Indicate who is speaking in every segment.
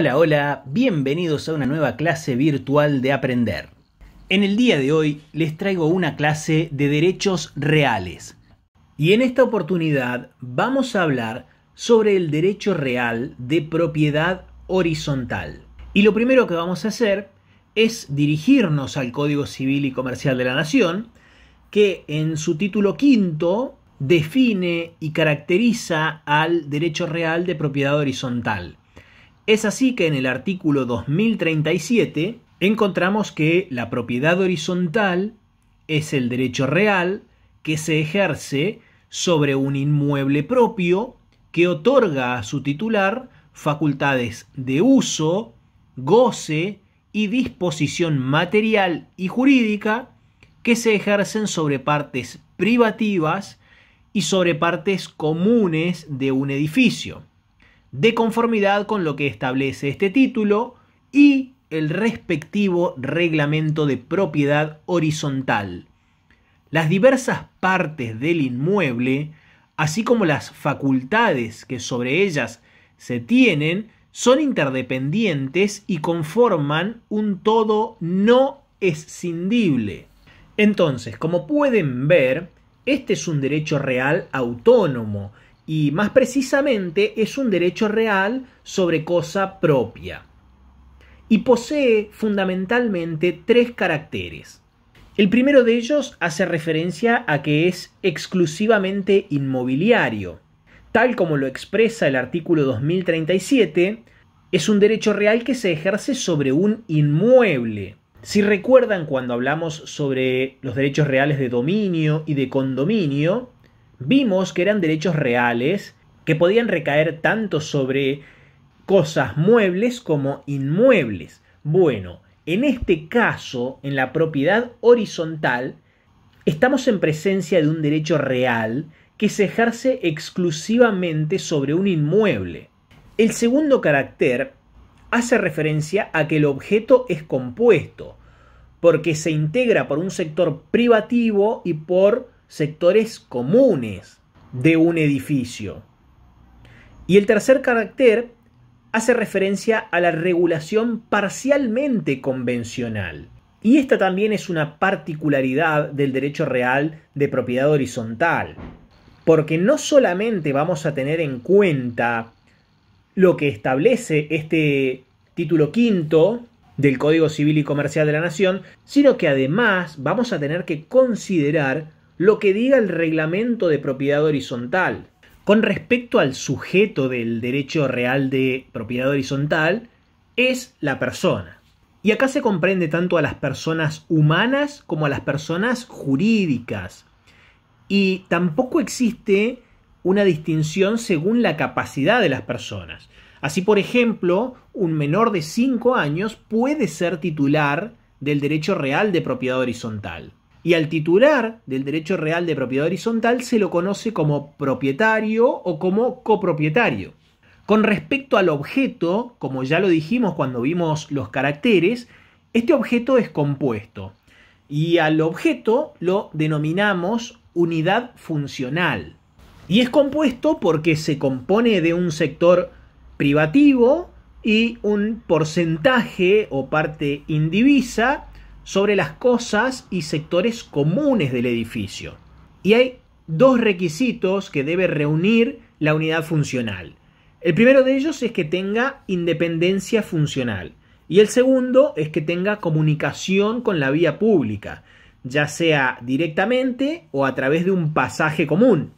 Speaker 1: Hola, hola, bienvenidos a una nueva clase virtual de aprender. En el día de hoy les traigo una clase de derechos reales. Y en esta oportunidad vamos a hablar sobre el derecho real de propiedad horizontal. Y lo primero que vamos a hacer es dirigirnos al Código Civil y Comercial de la Nación, que en su título quinto define y caracteriza al derecho real de propiedad horizontal. Es así que en el artículo 2037 encontramos que la propiedad horizontal es el derecho real que se ejerce sobre un inmueble propio que otorga a su titular facultades de uso, goce y disposición material y jurídica que se ejercen sobre partes privativas y sobre partes comunes de un edificio de conformidad con lo que establece este título y el respectivo reglamento de propiedad horizontal. Las diversas partes del inmueble, así como las facultades que sobre ellas se tienen, son interdependientes y conforman un todo no escindible. Entonces, como pueden ver, este es un derecho real autónomo, y más precisamente es un derecho real sobre cosa propia. Y posee fundamentalmente tres caracteres. El primero de ellos hace referencia a que es exclusivamente inmobiliario. Tal como lo expresa el artículo 2037, es un derecho real que se ejerce sobre un inmueble. Si recuerdan cuando hablamos sobre los derechos reales de dominio y de condominio, vimos que eran derechos reales que podían recaer tanto sobre cosas muebles como inmuebles. Bueno, en este caso, en la propiedad horizontal, estamos en presencia de un derecho real que se ejerce exclusivamente sobre un inmueble. El segundo carácter hace referencia a que el objeto es compuesto, porque se integra por un sector privativo y por sectores comunes de un edificio. Y el tercer carácter hace referencia a la regulación parcialmente convencional. Y esta también es una particularidad del derecho real de propiedad horizontal, porque no solamente vamos a tener en cuenta lo que establece este título quinto del Código Civil y Comercial de la Nación, sino que además vamos a tener que considerar lo que diga el reglamento de propiedad horizontal. Con respecto al sujeto del derecho real de propiedad horizontal, es la persona. Y acá se comprende tanto a las personas humanas como a las personas jurídicas. Y tampoco existe una distinción según la capacidad de las personas. Así, por ejemplo, un menor de 5 años puede ser titular del derecho real de propiedad horizontal y al titular del derecho real de propiedad horizontal se lo conoce como propietario o como copropietario. Con respecto al objeto, como ya lo dijimos cuando vimos los caracteres, este objeto es compuesto y al objeto lo denominamos unidad funcional. Y es compuesto porque se compone de un sector privativo y un porcentaje o parte indivisa sobre las cosas y sectores comunes del edificio. Y hay dos requisitos que debe reunir la unidad funcional. El primero de ellos es que tenga independencia funcional y el segundo es que tenga comunicación con la vía pública, ya sea directamente o a través de un pasaje común.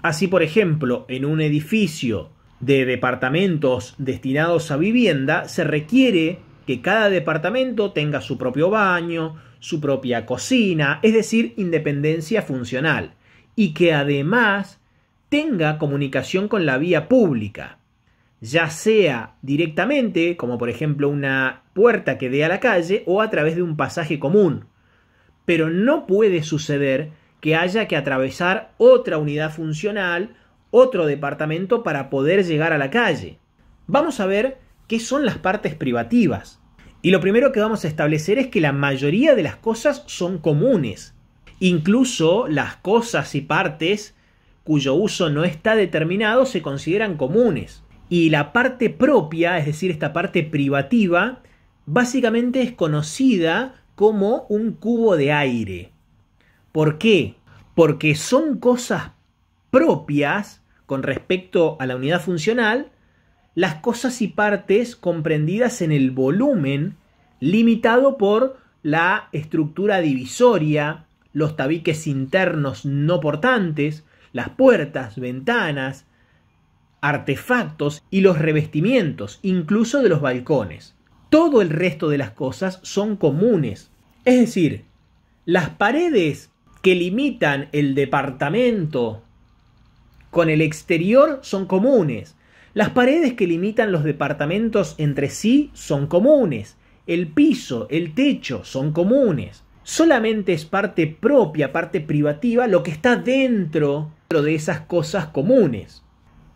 Speaker 1: Así, por ejemplo, en un edificio de departamentos destinados a vivienda se requiere que cada departamento tenga su propio baño, su propia cocina, es decir, independencia funcional, y que además tenga comunicación con la vía pública, ya sea directamente, como por ejemplo una puerta que dé a la calle, o a través de un pasaje común. Pero no puede suceder que haya que atravesar otra unidad funcional, otro departamento para poder llegar a la calle. Vamos a ver qué son las partes privativas. Y lo primero que vamos a establecer es que la mayoría de las cosas son comunes, incluso las cosas y partes cuyo uso no está determinado se consideran comunes. Y la parte propia, es decir, esta parte privativa, básicamente es conocida como un cubo de aire. ¿Por qué? Porque son cosas propias con respecto a la unidad funcional las cosas y partes comprendidas en el volumen limitado por la estructura divisoria, los tabiques internos no portantes, las puertas, ventanas, artefactos y los revestimientos, incluso de los balcones. Todo el resto de las cosas son comunes. Es decir, las paredes que limitan el departamento con el exterior son comunes. Las paredes que limitan los departamentos entre sí son comunes. El piso, el techo son comunes. Solamente es parte propia, parte privativa, lo que está dentro de esas cosas comunes.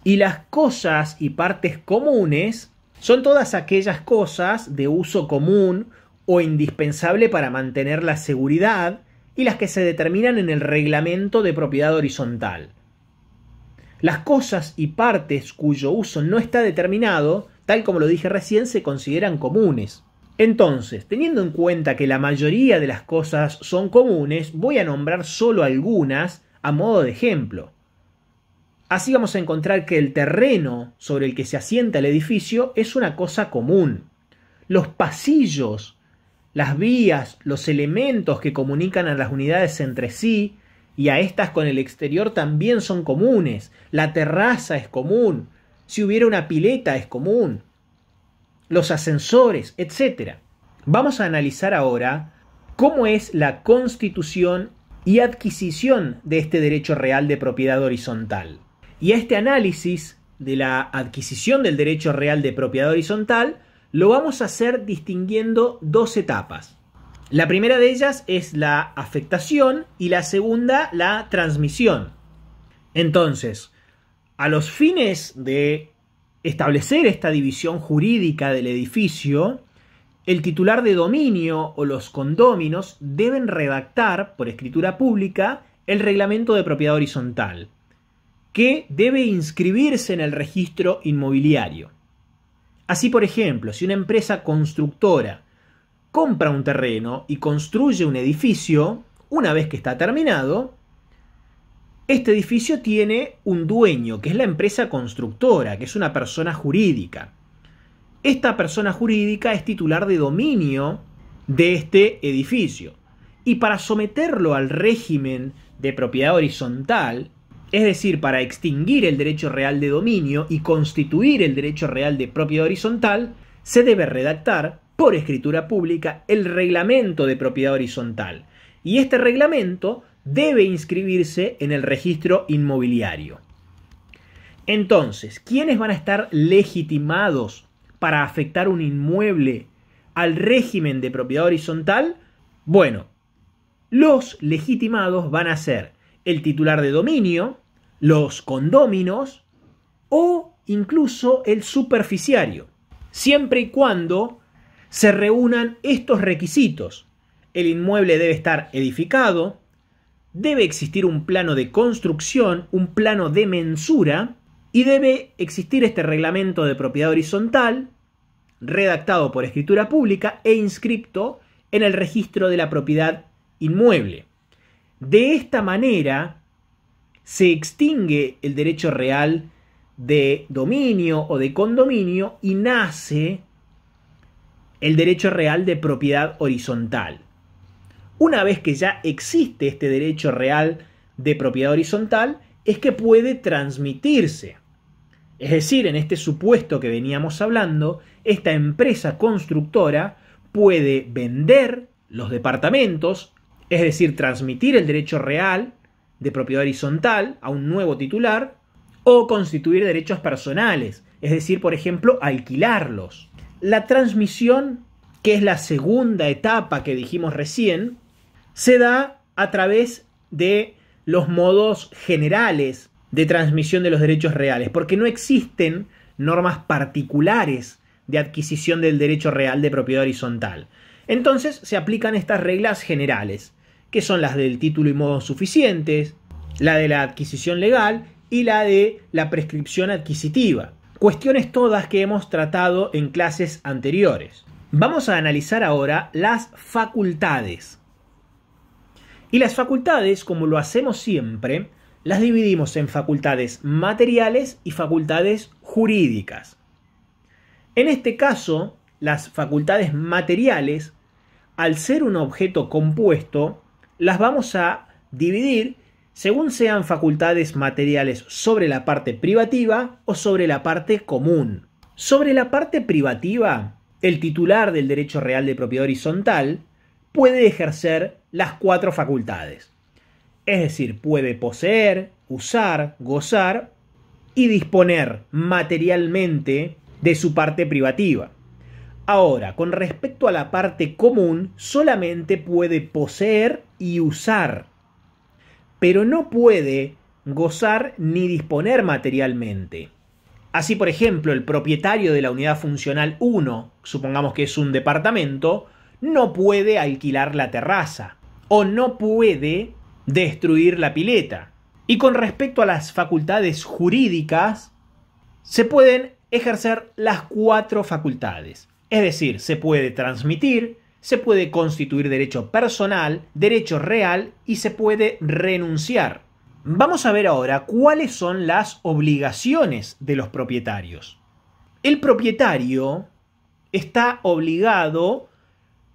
Speaker 1: Y las cosas y partes comunes son todas aquellas cosas de uso común o indispensable para mantener la seguridad y las que se determinan en el reglamento de propiedad horizontal. Las cosas y partes cuyo uso no está determinado, tal como lo dije recién, se consideran comunes. Entonces, teniendo en cuenta que la mayoría de las cosas son comunes, voy a nombrar solo algunas a modo de ejemplo. Así vamos a encontrar que el terreno sobre el que se asienta el edificio es una cosa común. Los pasillos, las vías, los elementos que comunican a las unidades entre sí, y a estas con el exterior también son comunes. La terraza es común. Si hubiera una pileta es común. Los ascensores, etc. Vamos a analizar ahora cómo es la constitución y adquisición de este derecho real de propiedad horizontal. Y a este análisis de la adquisición del derecho real de propiedad horizontal lo vamos a hacer distinguiendo dos etapas. La primera de ellas es la afectación y la segunda la transmisión. Entonces, a los fines de establecer esta división jurídica del edificio, el titular de dominio o los condóminos deben redactar por escritura pública el reglamento de propiedad horizontal, que debe inscribirse en el registro inmobiliario. Así, por ejemplo, si una empresa constructora compra un terreno y construye un edificio, una vez que está terminado, este edificio tiene un dueño, que es la empresa constructora, que es una persona jurídica. Esta persona jurídica es titular de dominio de este edificio. Y para someterlo al régimen de propiedad horizontal, es decir, para extinguir el derecho real de dominio y constituir el derecho real de propiedad horizontal, se debe redactar por escritura pública el reglamento de propiedad horizontal. Y este reglamento debe inscribirse en el registro inmobiliario. Entonces, ¿quiénes van a estar legitimados para afectar un inmueble al régimen de propiedad horizontal? Bueno, los legitimados van a ser el titular de dominio, los condóminos o incluso el superficiario, siempre y cuando se reúnan estos requisitos. El inmueble debe estar edificado, debe existir un plano de construcción, un plano de mensura y debe existir este reglamento de propiedad horizontal redactado por escritura pública e inscripto en el registro de la propiedad inmueble. De esta manera se extingue el derecho real de dominio o de condominio y nace el derecho real de propiedad horizontal. Una vez que ya existe este derecho real de propiedad horizontal, es que puede transmitirse. Es decir, en este supuesto que veníamos hablando, esta empresa constructora puede vender los departamentos, es decir, transmitir el derecho real de propiedad horizontal a un nuevo titular, o constituir derechos personales, es decir, por ejemplo, alquilarlos la transmisión, que es la segunda etapa que dijimos recién, se da a través de los modos generales de transmisión de los derechos reales, porque no existen normas particulares de adquisición del derecho real de propiedad horizontal. Entonces se aplican estas reglas generales, que son las del título y modos suficientes, la de la adquisición legal y la de la prescripción adquisitiva cuestiones todas que hemos tratado en clases anteriores. Vamos a analizar ahora las facultades. Y las facultades, como lo hacemos siempre, las dividimos en facultades materiales y facultades jurídicas. En este caso, las facultades materiales, al ser un objeto compuesto, las vamos a dividir según sean facultades materiales sobre la parte privativa o sobre la parte común. Sobre la parte privativa, el titular del derecho real de propiedad horizontal puede ejercer las cuatro facultades. Es decir, puede poseer, usar, gozar y disponer materialmente de su parte privativa. Ahora, con respecto a la parte común, solamente puede poseer y usar pero no puede gozar ni disponer materialmente. Así, por ejemplo, el propietario de la unidad funcional 1, supongamos que es un departamento, no puede alquilar la terraza o no puede destruir la pileta. Y con respecto a las facultades jurídicas, se pueden ejercer las cuatro facultades. Es decir, se puede transmitir, se puede constituir derecho personal, derecho real y se puede renunciar. Vamos a ver ahora cuáles son las obligaciones de los propietarios. El propietario está obligado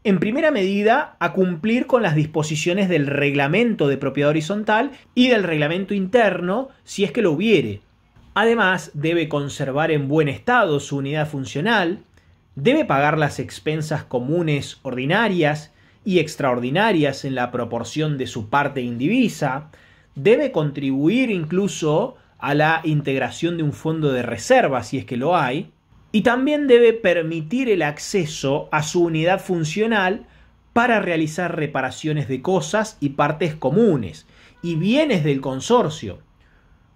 Speaker 1: en primera medida, a cumplir con las disposiciones del reglamento de propiedad horizontal y del reglamento interno, si es que lo hubiere. Además, debe conservar en buen estado su unidad funcional, debe pagar las expensas comunes ordinarias y extraordinarias en la proporción de su parte indivisa, debe contribuir incluso a la integración de un fondo de reserva, si es que lo hay, y también debe permitir el acceso a su unidad funcional para realizar reparaciones de cosas y partes comunes y bienes del consorcio,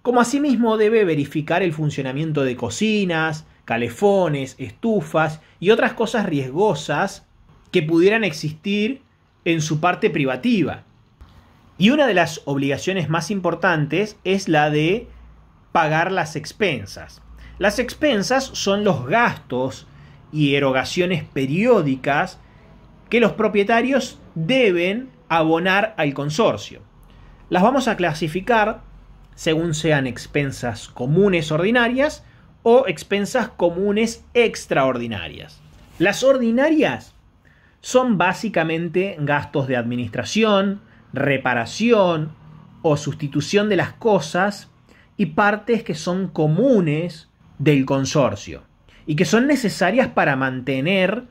Speaker 1: como asimismo debe verificar el funcionamiento de cocinas, calefones, estufas y otras cosas riesgosas que pudieran existir en su parte privativa. Y una de las obligaciones más importantes es la de pagar las expensas. Las expensas son los gastos y erogaciones periódicas que los propietarios deben abonar al consorcio. Las vamos a clasificar según sean expensas comunes ordinarias o expensas comunes extraordinarias. Las ordinarias son básicamente gastos de administración, reparación o sustitución de las cosas y partes que son comunes del consorcio y que son necesarias para mantener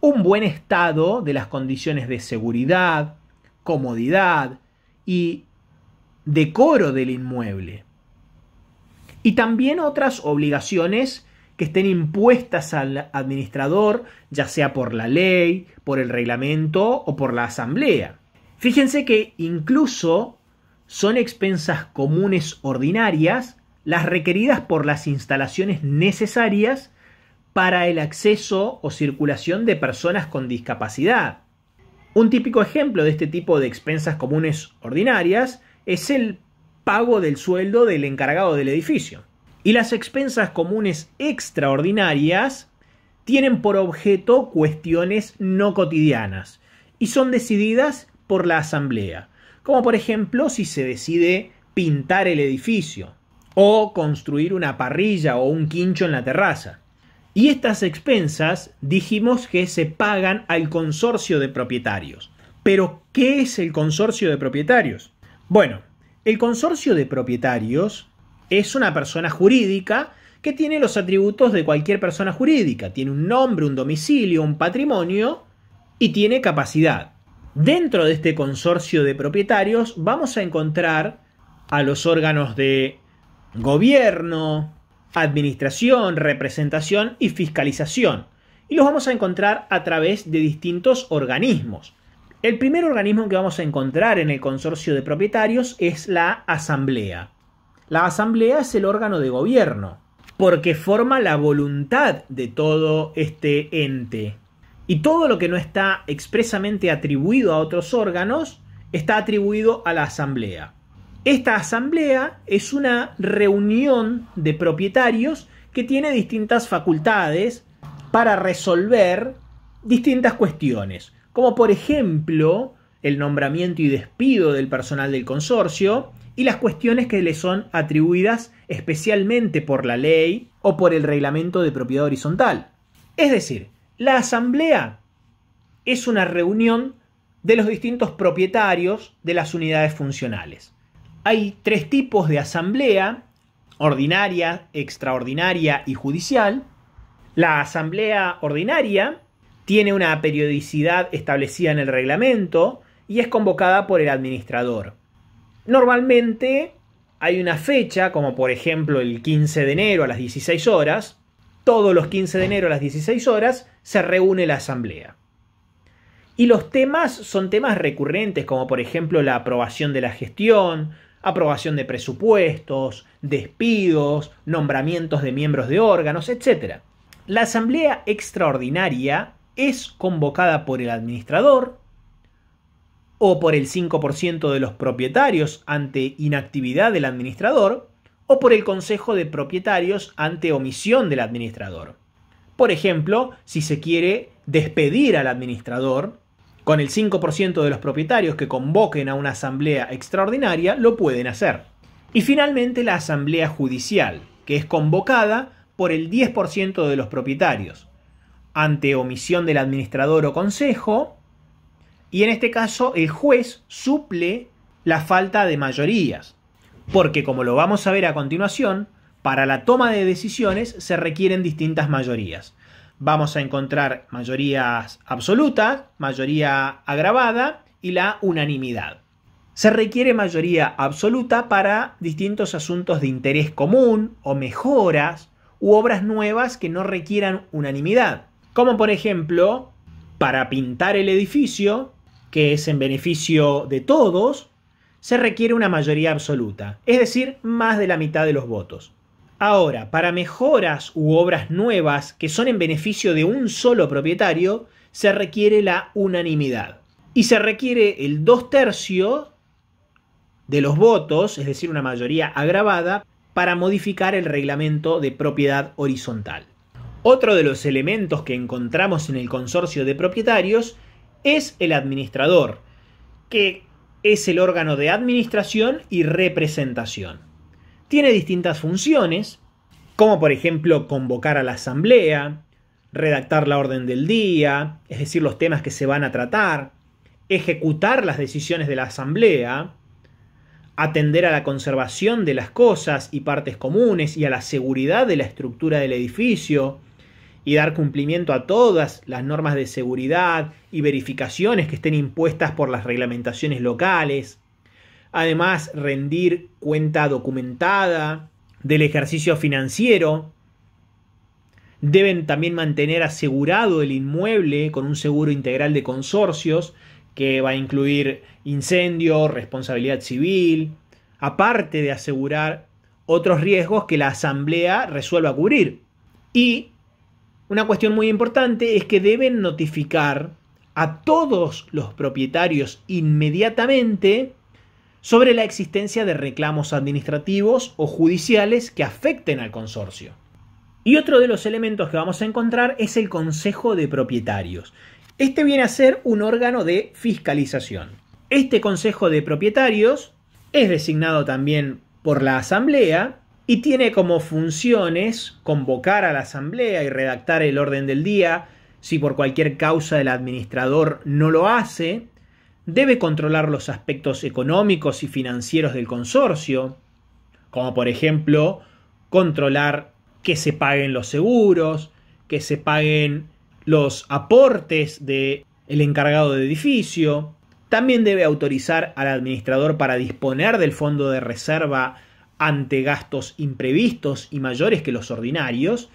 Speaker 1: un buen estado de las condiciones de seguridad, comodidad y decoro del inmueble y también otras obligaciones que estén impuestas al administrador, ya sea por la ley, por el reglamento o por la asamblea. Fíjense que incluso son expensas comunes ordinarias las requeridas por las instalaciones necesarias para el acceso o circulación de personas con discapacidad. Un típico ejemplo de este tipo de expensas comunes ordinarias es el pago del sueldo del encargado del edificio. Y las expensas comunes extraordinarias tienen por objeto cuestiones no cotidianas y son decididas por la asamblea, como por ejemplo si se decide pintar el edificio o construir una parrilla o un quincho en la terraza. Y estas expensas dijimos que se pagan al consorcio de propietarios. Pero, ¿qué es el consorcio de propietarios? Bueno, el consorcio de propietarios es una persona jurídica que tiene los atributos de cualquier persona jurídica. Tiene un nombre, un domicilio, un patrimonio y tiene capacidad. Dentro de este consorcio de propietarios vamos a encontrar a los órganos de gobierno, administración, representación y fiscalización. Y los vamos a encontrar a través de distintos organismos. El primer organismo que vamos a encontrar en el consorcio de propietarios es la asamblea. La asamblea es el órgano de gobierno, porque forma la voluntad de todo este ente. Y todo lo que no está expresamente atribuido a otros órganos está atribuido a la asamblea. Esta asamblea es una reunión de propietarios que tiene distintas facultades para resolver distintas cuestiones como por ejemplo el nombramiento y despido del personal del consorcio y las cuestiones que le son atribuidas especialmente por la ley o por el reglamento de propiedad horizontal. Es decir, la asamblea es una reunión de los distintos propietarios de las unidades funcionales. Hay tres tipos de asamblea, ordinaria, extraordinaria y judicial. La asamblea ordinaria tiene una periodicidad establecida en el reglamento y es convocada por el administrador. Normalmente hay una fecha, como por ejemplo el 15 de enero a las 16 horas, todos los 15 de enero a las 16 horas se reúne la asamblea. Y los temas son temas recurrentes, como por ejemplo la aprobación de la gestión, aprobación de presupuestos, despidos, nombramientos de miembros de órganos, etc. La asamblea extraordinaria es convocada por el administrador o por el 5% de los propietarios ante inactividad del administrador o por el Consejo de Propietarios ante omisión del administrador. Por ejemplo, si se quiere despedir al administrador, con el 5% de los propietarios que convoquen a una asamblea extraordinaria lo pueden hacer. Y finalmente la asamblea judicial, que es convocada por el 10% de los propietarios, ante omisión del administrador o consejo, y en este caso el juez suple la falta de mayorías, porque como lo vamos a ver a continuación, para la toma de decisiones se requieren distintas mayorías. Vamos a encontrar mayorías absolutas, mayoría agravada y la unanimidad. Se requiere mayoría absoluta para distintos asuntos de interés común o mejoras u obras nuevas que no requieran unanimidad. Como por ejemplo, para pintar el edificio, que es en beneficio de todos, se requiere una mayoría absoluta, es decir, más de la mitad de los votos. Ahora, para mejoras u obras nuevas que son en beneficio de un solo propietario, se requiere la unanimidad. Y se requiere el dos tercios de los votos, es decir, una mayoría agravada, para modificar el reglamento de propiedad horizontal. Otro de los elementos que encontramos en el consorcio de propietarios es el administrador, que es el órgano de administración y representación. Tiene distintas funciones, como por ejemplo convocar a la asamblea, redactar la orden del día, es decir, los temas que se van a tratar, ejecutar las decisiones de la asamblea, atender a la conservación de las cosas y partes comunes y a la seguridad de la estructura del edificio, y dar cumplimiento a todas las normas de seguridad y verificaciones que estén impuestas por las reglamentaciones locales. Además, rendir cuenta documentada del ejercicio financiero. Deben también mantener asegurado el inmueble con un seguro integral de consorcios que va a incluir incendio, responsabilidad civil, aparte de asegurar otros riesgos que la asamblea resuelva cubrir. Y una cuestión muy importante es que deben notificar a todos los propietarios inmediatamente sobre la existencia de reclamos administrativos o judiciales que afecten al consorcio. Y otro de los elementos que vamos a encontrar es el Consejo de Propietarios. Este viene a ser un órgano de fiscalización. Este Consejo de Propietarios es designado también por la Asamblea y tiene como funciones convocar a la asamblea y redactar el orden del día. Si por cualquier causa el administrador no lo hace, debe controlar los aspectos económicos y financieros del consorcio, como por ejemplo controlar que se paguen los seguros, que se paguen los aportes del el encargado de edificio. También debe autorizar al administrador para disponer del fondo de reserva ante gastos imprevistos y mayores que los ordinarios,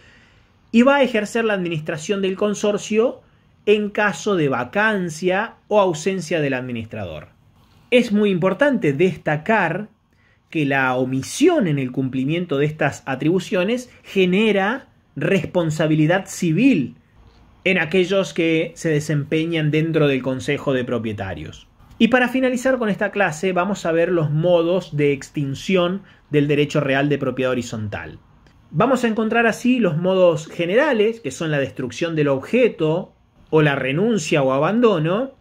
Speaker 1: y va a ejercer la administración del consorcio en caso de vacancia o ausencia del administrador. Es muy importante destacar que la omisión en el cumplimiento de estas atribuciones genera responsabilidad civil en aquellos que se desempeñan dentro del Consejo de Propietarios. Y para finalizar con esta clase vamos a ver los modos de extinción del derecho real de propiedad horizontal. Vamos a encontrar así los modos generales, que son la destrucción del objeto o la renuncia o abandono,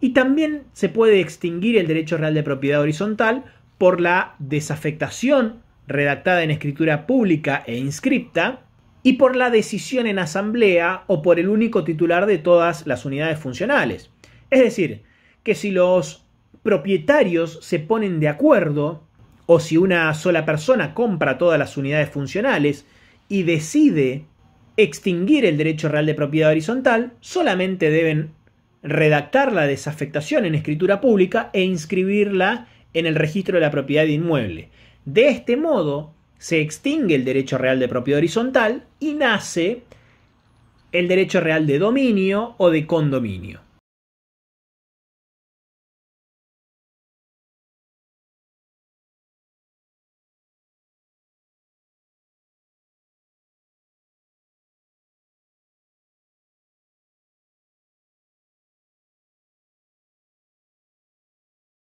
Speaker 1: y también se puede extinguir el derecho real de propiedad horizontal por la desafectación redactada en escritura pública e inscripta, y por la decisión en asamblea o por el único titular de todas las unidades funcionales. Es decir, que si los propietarios se ponen de acuerdo, o si una sola persona compra todas las unidades funcionales y decide extinguir el derecho real de propiedad horizontal, solamente deben redactar la desafectación en escritura pública e inscribirla en el registro de la propiedad de inmueble. De este modo, se extingue el derecho real de propiedad horizontal y nace el derecho real de dominio o de condominio.